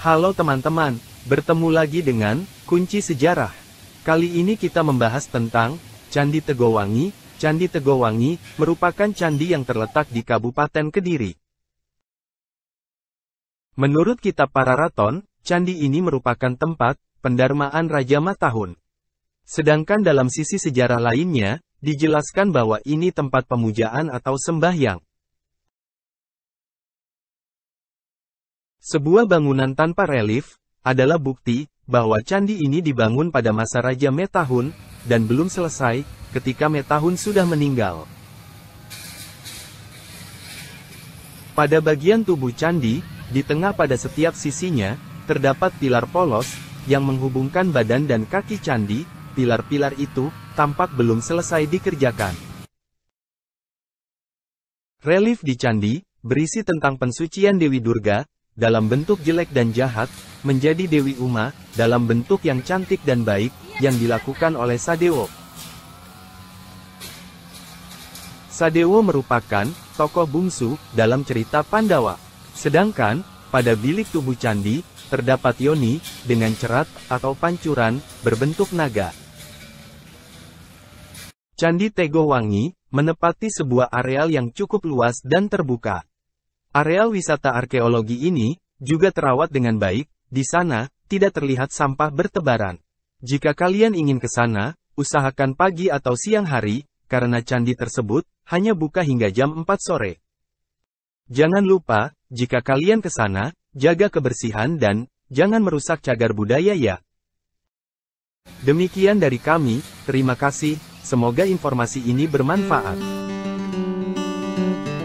Halo teman-teman, bertemu lagi dengan Kunci Sejarah. Kali ini kita membahas tentang Candi Tegowangi. Candi Tegowangi merupakan candi yang terletak di Kabupaten Kediri. Menurut kitab para raton, candi ini merupakan tempat pendarmaan Raja Matahun. Sedangkan dalam sisi sejarah lainnya, dijelaskan bahwa ini tempat pemujaan atau sembahyang. Sebuah bangunan tanpa relief, adalah bukti, bahwa candi ini dibangun pada masa Raja Metahun, dan belum selesai, ketika Metahun sudah meninggal. Pada bagian tubuh candi, di tengah pada setiap sisinya, terdapat pilar polos, yang menghubungkan badan dan kaki candi, pilar-pilar itu, tampak belum selesai dikerjakan. Relief di candi, berisi tentang pensucian Dewi Durga, dalam bentuk jelek dan jahat, menjadi Dewi Uma, dalam bentuk yang cantik dan baik, yang dilakukan oleh Sadewo. Sadewo merupakan tokoh bungsu dalam cerita Pandawa. Sedangkan, pada bilik tubuh candi, terdapat yoni, dengan cerat, atau pancuran, berbentuk naga. Candi Tegowangi, menepati sebuah areal yang cukup luas dan terbuka. Areal wisata arkeologi ini juga terawat dengan baik, di sana tidak terlihat sampah bertebaran. Jika kalian ingin ke sana, usahakan pagi atau siang hari, karena candi tersebut hanya buka hingga jam 4 sore. Jangan lupa, jika kalian ke sana, jaga kebersihan dan jangan merusak cagar budaya ya. Demikian dari kami, terima kasih, semoga informasi ini bermanfaat.